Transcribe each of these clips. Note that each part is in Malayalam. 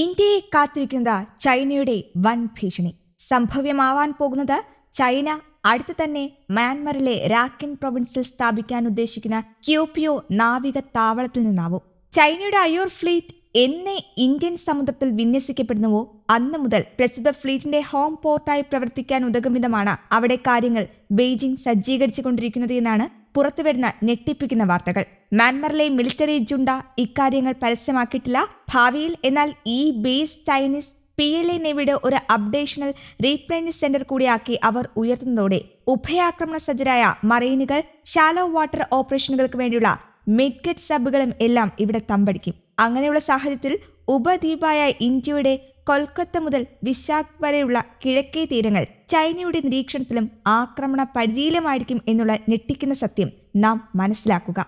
ഇന്ത്യയെ കാത്തിരിക്കുന്ന ചൈനയുടെ വൻ ഭീഷണി സംഭവ്യമാവാൻ പോകുന്നത് ചൈന അടുത്ത് തന്നെ മ്യാൻമറിലെ രാക്കിൻ പ്രൊവിൻസിൽ സ്ഥാപിക്കാൻ ഉദ്ദേശിക്കുന്ന ക്യോപിയോ നാവിക താവളത്തിൽ നിന്നാവും ചൈനയുടെ അയോർ ഫ്ലീറ്റ് എന്നേ ഇന്ത്യൻ സമുദ്രത്തിൽ വിന്യസിക്കപ്പെടുന്നുവോ അന്ന് മുതൽ പ്രസ്തുത ഫ്ലീറ്റിന്റെ ഹോം പോർട്ടായി പ്രവർത്തിക്കാൻ ഉതകും വിധമാണ് അവിടെ കാര്യങ്ങൾ ബെയ്ജിംഗ് കൊണ്ടിരിക്കുന്നത് എന്നാണ് പുറത്തുവരുന്ന ഞെട്ടിപ്പിക്കുന്ന വാർത്തകൾ മ്യാൻമറിലെ മിലിറ്ററി ജുണ്ട ഇക്കാര്യങ്ങൾ പരസ്യമാക്കിയിട്ടില്ല ഭാവിയിൽ എന്നാൽ ഈ base Chinese P L A നേവിയുടെ ഒരു അപ്ഡേഷണൽ റീപ്ലേനിഷ് സെന്റർ കൂടിയാക്കി അവർ ഉയർത്തുന്നതോടെ ഉഭയാക്രമണ സജ്ജരായ മറൈനുകൾ ഷാലോ വാട്ടർ ഓപ്പറേഷനുകൾക്ക് വേണ്ടിയുള്ള മിഡ്ഗറ്റ് സബുകളും എല്ലാം ഇവിടെ തമ്പടിക്കും അങ്ങനെയുള്ള സാഹചര്യത്തിൽ ഉപദ്വീപായ ഇന്ത്യയുടെ കൊൽക്കത്ത മുതൽ വിശാഖ് വരെയുള്ള കിഴക്കേ തീരങ്ങൾ ചൈനയുടെ നിരീക്ഷണത്തിലും ആക്രമണ പരിധിയിലുമായിരിക്കും എന്നുള്ള ഞെട്ടിക്കുന്ന സത്യം നാം മനസ്സിലാക്കുക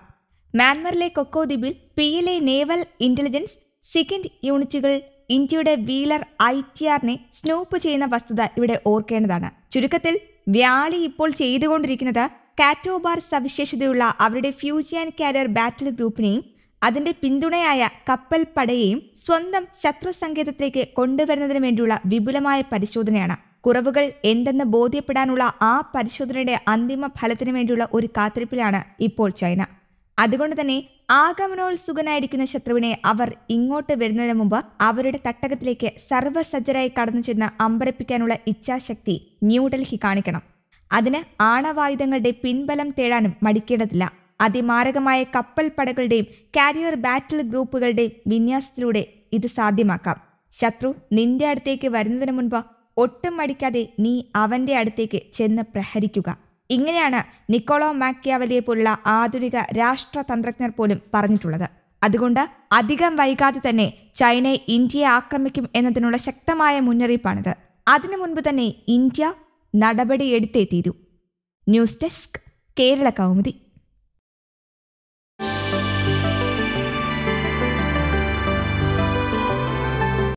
മ്യാൻമറിലെ ദ്വീപിൽ P L A naval intelligence second യൂണിറ്റുകൾ ഇന്ത്യയുടെ വീലർ ഐ ടി ആറിനെ സ്നൂപ്പ് ചെയ്യുന്ന വസ്തുത ഇവിടെ ഓർക്കേണ്ടതാണ് ചുരുക്കത്തിൽ വ്യാളി ഇപ്പോൾ ചെയ്തുകൊണ്ടിരിക്കുന്നത് കാറ്റോബാർ സവിശേഷതയുള്ള അവരുടെ ഫ്യൂജിയാൻ കാരിയർ ബാറ്റിൽ ഗ്രൂപ്പിനെയും അതിന്റെ പിന്തുണയായ കപ്പൽ പടയെയും സ്വന്തം ശത്രു സങ്കേതത്തിലേക്ക് കൊണ്ടുവരുന്നതിന് വേണ്ടിയുള്ള വിപുലമായ പരിശോധനയാണ് കുറവുകൾ എന്തെന്ന് ബോധ്യപ്പെടാനുള്ള ആ പരിശോധനയുടെ അന്തിമ ഫലത്തിനു വേണ്ടിയുള്ള ഒരു കാത്തിരിപ്പിലാണ് ഇപ്പോൾ ചൈന അതുകൊണ്ട് തന്നെ ആഗമനോത്സുഖനായിരിക്കുന്ന ശത്രുവിനെ അവർ ഇങ്ങോട്ട് വരുന്നതിന് മുമ്പ് അവരുടെ തട്ടകത്തിലേക്ക് സർവ്വസജ്ജരായി കടന്നു ചെന്ന് അമ്പരപ്പിക്കാനുള്ള ഇച്ഛാശക്തി ന്യൂഡൽഹി കാണിക്കണം അതിന് ആണവായുധങ്ങളുടെ പിൻബലം തേടാനും മടിക്കേണ്ടതില്ല അതിമാരകമായ കപ്പൽ പടകളുടെയും കാരിയർ ബാറ്റിൽ ഗ്രൂപ്പുകളുടെയും വിന്യാസത്തിലൂടെ ഇത് സാധ്യമാക്കാം ശത്രു നിന്റെ അടുത്തേക്ക് വരുന്നതിന് മുൻപ് ഒട്ടും മടിക്കാതെ നീ അവന്റെ അടുത്തേക്ക് ചെന്ന് പ്രഹരിക്കുക ഇങ്ങനെയാണ് നിക്കോളോ മാക്യാവലിയെ പോലുള്ള ആധുനിക രാഷ്ട്രതന്ത്രജ്ഞർ പോലും പറഞ്ഞിട്ടുള്ളത് അതുകൊണ്ട് അധികം വൈകാതെ തന്നെ ചൈന ഇന്ത്യയെ ആക്രമിക്കും എന്നതിനുള്ള ശക്തമായ മുന്നറിയിപ്പാണിത് അതിനു മുൻപ് തന്നെ ഇന്ത്യ നടപടിയെടുത്തേ തീരൂ ന്യൂസ് ഡെസ്ക് കേരള കൗമുദി